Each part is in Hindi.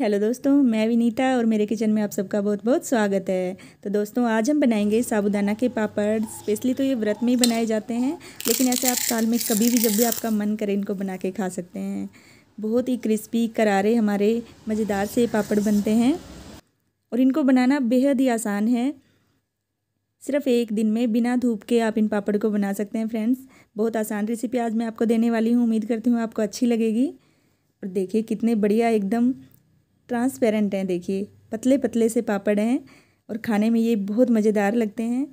हेलो दोस्तों मैं विनीता और मेरे किचन में आप सबका बहुत बहुत स्वागत है तो दोस्तों आज हम बनाएंगे साबुदाना के पापड़ स्पेशली तो ये व्रत में ही बनाए जाते हैं लेकिन ऐसे आप साल में कभी भी जब भी आपका मन करे इनको बना के खा सकते हैं बहुत ही क्रिस्पी करारे हमारे मज़ेदार से पापड़ बनते हैं और इनको बनाना बेहद ही आसान है सिर्फ एक दिन में बिना धूप के आप इन पापड़ को बना सकते हैं फ्रेंड्स बहुत आसान रेसिपी आज मैं आपको देने वाली हूँ उम्मीद करती हूँ आपको अच्छी लगेगी और देखिए कितने बढ़िया एकदम ट्रांसपेरेंट हैं देखिए पतले पतले से पापड़ हैं और खाने में ये बहुत मज़ेदार लगते हैं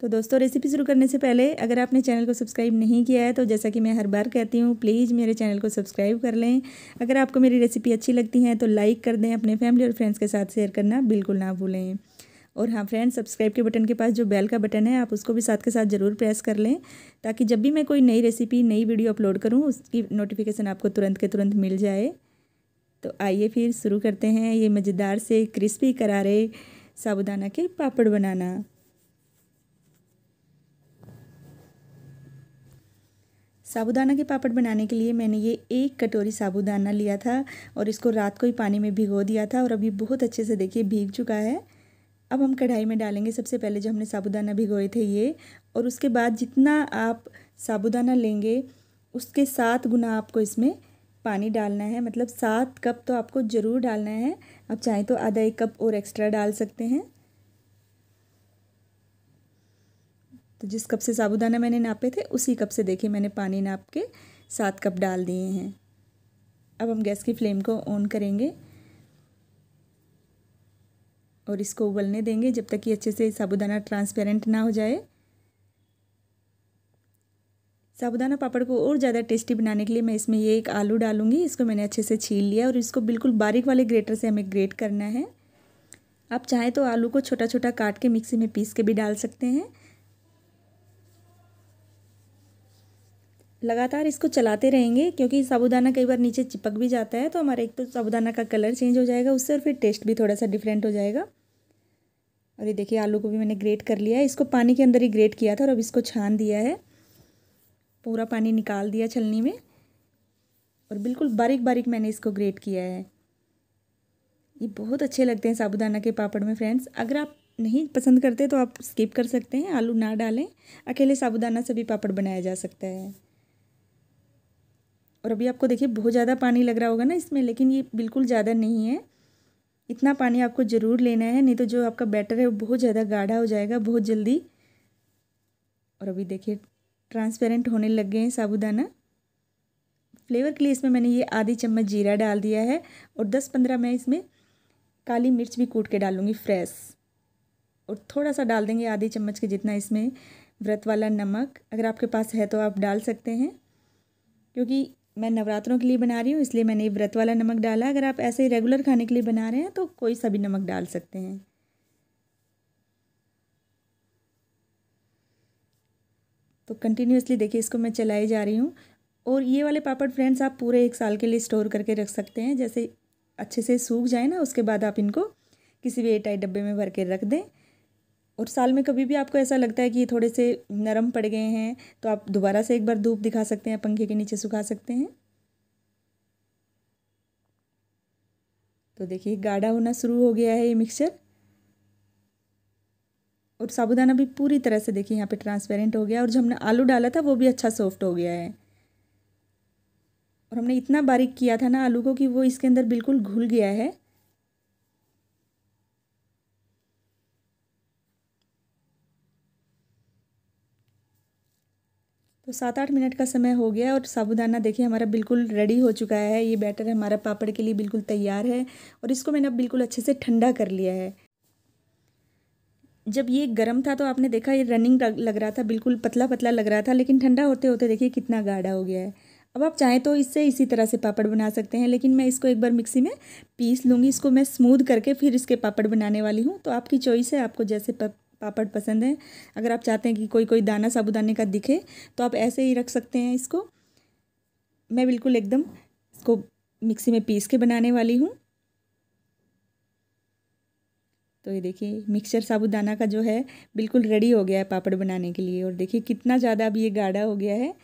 तो दोस्तों रेसिपी शुरू करने से पहले अगर आपने चैनल को सब्सक्राइब नहीं किया है तो जैसा कि मैं हर बार कहती हूँ प्लीज़ मेरे चैनल को सब्सक्राइब कर लें अगर आपको मेरी रेसिपी अच्छी लगती है तो लाइक कर दें अपने फैमिली और फ्रेंड्स के साथ शेयर करना बिल्कुल ना भूलें और हाँ फ्रेंड्स सब्सक्राइब के बटन के पास जो बेल का बटन है आप उसको भी साथ के साथ ज़रूर प्रेस कर लें ताकि जब भी मैं कोई नई रेसिपी नई वीडियो अपलोड करूँ उसकी नोटिफिकेशन आपको तुरंत के तुरंत मिल जाए तो आइए फिर शुरू करते हैं ये मज़ेदार से क्रिस्पी करारे साबुदाना के पापड़ बनाना साबुदाना के पापड़ बनाने के लिए मैंने ये एक कटोरी साबुदाना लिया था और इसको रात को ही पानी में भिगो दिया था और अभी बहुत अच्छे से देखिए भीग चुका है अब हम कढ़ाई में डालेंगे सबसे पहले जो हमने साबुदाना भिगोए थे ये और उसके बाद जितना आप साबुदाना लेंगे उसके सात गुना आपको इसमें पानी डालना है मतलब सात कप तो आपको ज़रूर डालना है आप चाहें तो आधा एक कप और एक्स्ट्रा डाल सकते हैं तो जिस कप से साबुदाना मैंने नापे थे उसी कप से देखिए मैंने पानी नाप के सात कप डाल दिए हैं अब हम गैस की फ्लेम को ऑन करेंगे और इसको उबलने देंगे जब तक कि अच्छे से साबुदाना ट्रांसपेरेंट ना हो जाए साबुदाना पापड़ को और ज़्यादा टेस्टी बनाने के लिए मैं इसमें ये एक आलू डालूंगी इसको मैंने अच्छे से छील लिया और इसको बिल्कुल बारीक वाले ग्रेटर से हमें ग्रेट करना है आप चाहें तो आलू को छोटा छोटा काट के मिक्सी में पीस के भी डाल सकते हैं लगातार इसको चलाते रहेंगे क्योंकि साबुदाना कई बार नीचे चिपक भी जाता है तो हमारा एक तो साबुदाना का कलर चेंज हो जाएगा उससे और फिर टेस्ट भी थोड़ा सा डिफरेंट हो जाएगा और ये देखिए आलू को भी मैंने ग्रेट कर लिया है इसको पानी के अंदर ही ग्रेट किया था और अब इसको छान दिया है पूरा पानी निकाल दिया छलनी में और बिल्कुल बारीक बारीक मैंने इसको ग्रेट किया है ये बहुत अच्छे लगते हैं साबुदाना के पापड़ में फ्रेंड्स अगर आप नहीं पसंद करते तो आप स्किप कर सकते हैं आलू ना डालें अकेले साबुदाना से भी पापड़ बनाया जा सकता है और अभी आपको देखिए बहुत ज़्यादा पानी लग रहा होगा ना इसमें लेकिन ये बिल्कुल ज़्यादा नहीं है इतना पानी आपको ज़रूर लेना है नहीं तो जो आपका बैटर है वो बहुत ज़्यादा गाढ़ा हो जाएगा बहुत जल्दी और अभी देखिए ट्रांसपेरेंट होने लग गए हैं साबुदाना फ्लेवर के लिए इसमें मैंने ये आधी चम्मच जीरा डाल दिया है और दस पंद्रह मैं इसमें काली मिर्च भी कूट के डालूँगी फ्रेश और थोड़ा सा डाल देंगे आधी चम्मच के जितना इसमें व्रत वाला नमक अगर आपके पास है तो आप डाल सकते हैं क्योंकि मैं नवरात्रों के लिए बना रही हूँ इसलिए मैंने व्रत वाला नमक डाला अगर आप ऐसे ही रेगुलर खाने के लिए बना रहे हैं तो कोई सा भी नमक डाल सकते हैं तो कंटिन्यूसली देखिए इसको मैं चलाई जा रही हूँ और ये वाले पापड़ फ्रेंड्स आप पूरे एक साल के लिए स्टोर करके रख सकते हैं जैसे अच्छे से सूख जाए ना उसके बाद आप इनको किसी भी एटाई डब्बे में भर के रख दें और साल में कभी भी आपको ऐसा लगता है कि ये थोड़े से नरम पड़ गए हैं तो आप दोबारा से एक बार धूप दिखा सकते हैं पंखे के नीचे सुखा सकते हैं तो देखिए गाढ़ा होना शुरू हो गया है ये मिक्सचर और साबुदाना भी पूरी तरह से देखिए यहाँ पे ट्रांसपेरेंट हो गया और जो हमने आलू डाला था वो भी अच्छा सॉफ्ट हो गया है और हमने इतना बारीक किया था ना आलू को कि वो इसके अंदर बिल्कुल घुल गया है तो सात आठ मिनट का समय हो गया और साबुदाना देखिए हमारा बिल्कुल रेडी हो चुका है ये बैटर हमारा पापड़ के लिए बिल्कुल तैयार है और इसको मैंने अब बिल्कुल अच्छे से ठंडा कर लिया है जब ये गर्म था तो आपने देखा ये रनिंग लग रहा था बिल्कुल पतला पतला लग रहा था लेकिन ठंडा होते होते देखिए कितना गाढ़ा हो गया है अब आप चाहें तो इससे इसी तरह से पापड़ बना सकते हैं लेकिन मैं इसको एक बार मिक्सी में पीस लूँगी इसको मैं स्मूद करके फिर इसके पापड़ बनाने वाली हूँ तो आपकी चॉइस है आपको जैसे पापड़ पसंद है अगर आप चाहते हैं कि कोई कोई दाना साबुदाने का दिखे तो आप ऐसे ही रख सकते हैं इसको मैं बिल्कुल एकदम इसको मिक्सी में पीस के बनाने वाली हूँ तो ये देखिए मिक्सचर साबुदाना का जो है बिल्कुल रेडी हो गया है पापड़ बनाने के लिए और देखिए कितना ज़्यादा अब ये गाढ़ा हो गया है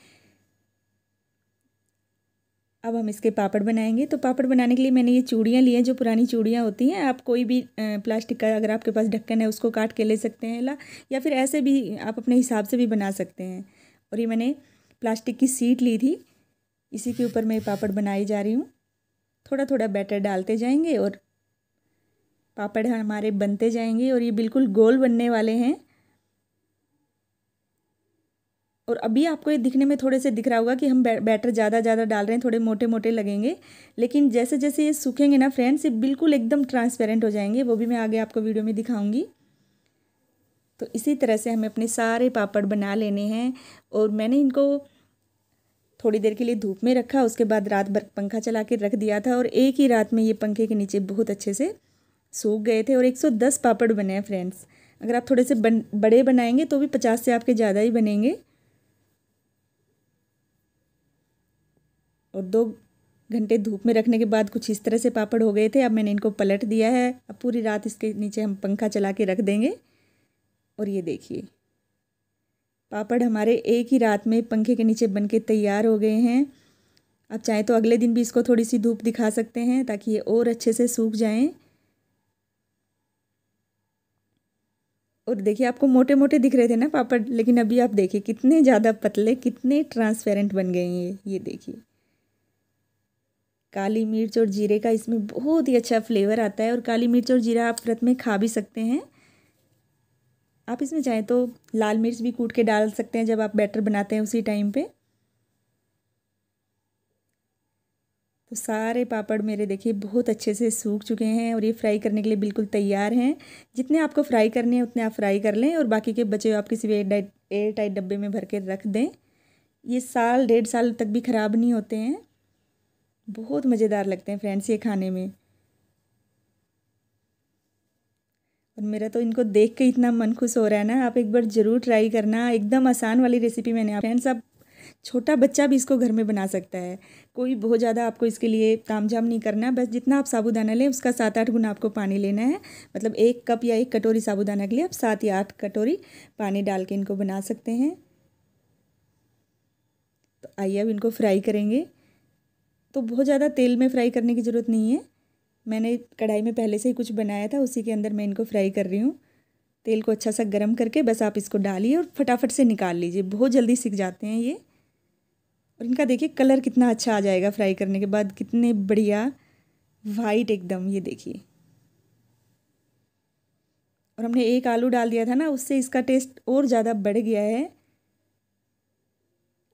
अब हम इसके पापड़ बनाएंगे तो पापड़ बनाने के लिए मैंने ये चूड़ियाँ ली हैं जो पुरानी चूड़ियाँ होती हैं आप कोई भी प्लास्टिक का अगर आपके पास ढक्कन है उसको काट के ले सकते हैं ला या फिर ऐसे भी आप अपने हिसाब से भी बना सकते हैं और ये मैंने प्लास्टिक की सीट ली थी इसी के ऊपर मैं पापड़ बनाई जा रही हूँ थोड़ा थोड़ा बैटर डालते जाएंगे और पापड़ हमारे बनते जाएंगे और ये बिल्कुल गोल बनने वाले हैं और अभी आपको ये दिखने में थोड़े से दिख रहा होगा कि हम बैटर ज़्यादा ज़्यादा डाल रहे हैं थोड़े मोटे मोटे लगेंगे लेकिन जैसे जैसे ये सूखेंगे ना फ्रेंड्स ये बिल्कुल एकदम ट्रांसपेरेंट हो जाएंगे वो भी मैं आगे आपको वीडियो में दिखाऊंगी तो इसी तरह से हमें अपने सारे पापड़ बना लेने हैं और मैंने इनको थोड़ी देर के लिए धूप में रखा उसके बाद रात भर पंखा चला के रख दिया था और एक ही रात में ये पंखे के नीचे बहुत अच्छे से सूख गए थे और 110 पापड़ बने हैं फ्रेंड्स अगर आप थोड़े से बन बड़े बनाएंगे तो भी पचास से आपके ज़्यादा ही बनेंगे और दो घंटे धूप में रखने के बाद कुछ इस तरह से पापड़ हो गए थे अब मैंने इनको पलट दिया है अब पूरी रात इसके नीचे हम पंखा चला के रख देंगे और ये देखिए पापड़ हमारे एक ही रात में पंखे के नीचे बन के तैयार हो गए हैं आप चाहें तो अगले दिन भी इसको थोड़ी सी धूप दिखा सकते हैं ताकि ये और अच्छे से सूख जाएं और देखिए आपको मोटे मोटे दिख रहे थे ना पापड़ लेकिन अभी आप देखिए कितने ज़्यादा पतले कितने ट्रांसपेरेंट बन गए हैं ये ये देखिए काली मिर्च और जीरे का इसमें बहुत ही अच्छा फ्लेवर आता है और काली मिर्च और जीरा आप व्रत में खा भी सकते हैं आप इसमें चाहें तो लाल मिर्च भी कूट के डाल सकते हैं जब आप बैटर बनाते हैं उसी टाइम पर तो सारे पापड़ मेरे देखिए बहुत अच्छे से सूख चुके हैं और ये फ्राई करने के लिए बिल्कुल तैयार हैं जितने आपको फ्राई करने हैं उतने आप फ्राई कर लें और बाकी के बचे हुए आप किसी भी एयर टाइट डब्बे में भर के रख दें ये साल डेढ़ साल तक भी ख़राब नहीं होते हैं बहुत मज़ेदार लगते हैं फ्रेंड्स ये खाने में और मेरा तो इनको देख के इतना मन खुश हो रहा है ना आप एक बार ज़रूर ट्राई करना एकदम आसान वाली रेसिपी मैंने आप फ्रेंड्स आप छोटा बच्चा भी इसको घर में बना सकता है कोई बहुत ज़्यादा आपको इसके लिए ताम झाम नहीं करना है बस जितना आप साबुदाना लें उसका सात आठ गुना आपको पानी लेना है मतलब एक कप या एक कटोरी साबुदाना के लिए आप सात या आठ कटोरी पानी डाल के इनको बना सकते हैं तो आइए अब इनको फ्राई करेंगे तो बहुत ज़्यादा तेल में फ्राई करने की ज़रूरत नहीं है मैंने कढ़ाई में पहले से ही कुछ बनाया था उसी के अंदर मैं इनको फ्राई कर रही हूँ तेल को अच्छा सा गर्म करके बस आप इसको डालिए और फटाफट से निकाल लीजिए बहुत जल्दी सीख जाते हैं ये और इनका देखिए कलर कितना अच्छा आ जाएगा फ्राई करने के बाद कितने बढ़िया वाइट एकदम ये देखिए और हमने एक आलू डाल दिया था ना उससे इसका टेस्ट और ज़्यादा बढ़ गया है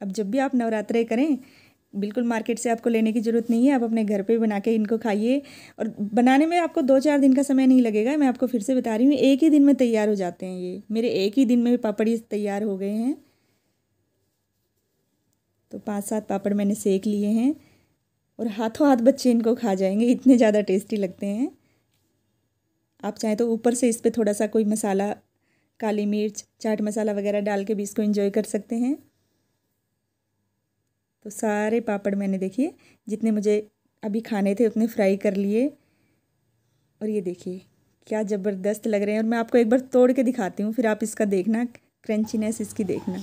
अब जब भी आप नवरात्रे करें बिल्कुल मार्केट से आपको लेने की ज़रूरत नहीं है आप अपने घर पे बना के इनको खाइए और बनाने में आपको दो चार दिन का समय नहीं लगेगा मैं आपको फिर से बता रही हूँ एक ही दिन में तैयार हो जाते हैं ये मेरे एक ही दिन में पापड़ी तैयार हो गए हैं तो पाँच सात पापड़ मैंने सेक लिए हैं और हाथों हाथ बच्चे इनको खा जाएंगे इतने ज़्यादा टेस्टी लगते हैं आप चाहें तो ऊपर से इस पर थोड़ा सा कोई मसाला काली मिर्च चाट मसाला वगैरह डाल के भी इसको इन्जॉय कर सकते हैं तो सारे पापड़ मैंने देखिए जितने मुझे अभी खाने थे उतने फ्राई कर लिए और ये देखिए क्या ज़बरदस्त लग रहे हैं और मैं आपको एक बार तोड़ के दिखाती हूँ फिर आप इसका देखना क्रंचीनेस इसकी देखना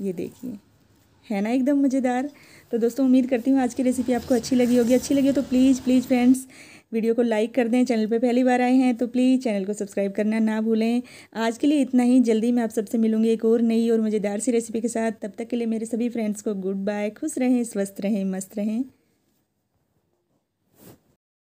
ये देखिए है ना एकदम मज़ेदार तो दोस्तों उम्मीद करती हूँ आज की रेसिपी आपको अच्छी लगी होगी अच्छी लगी हो तो प्लीज़ प्लीज़ फ्रेंड्स वीडियो को लाइक कर दें चैनल पे पहली बार आए हैं तो प्लीज़ चैनल को सब्सक्राइब करना ना भूलें आज के लिए इतना ही जल्दी मैं आप सबसे मिलूंगी एक और नई और मज़ेदार सी रेसिपी के साथ तब तक के लिए मेरे सभी फ्रेंड्स को गुड बाय खुश रहें स्वस्थ रहें मस्त रहें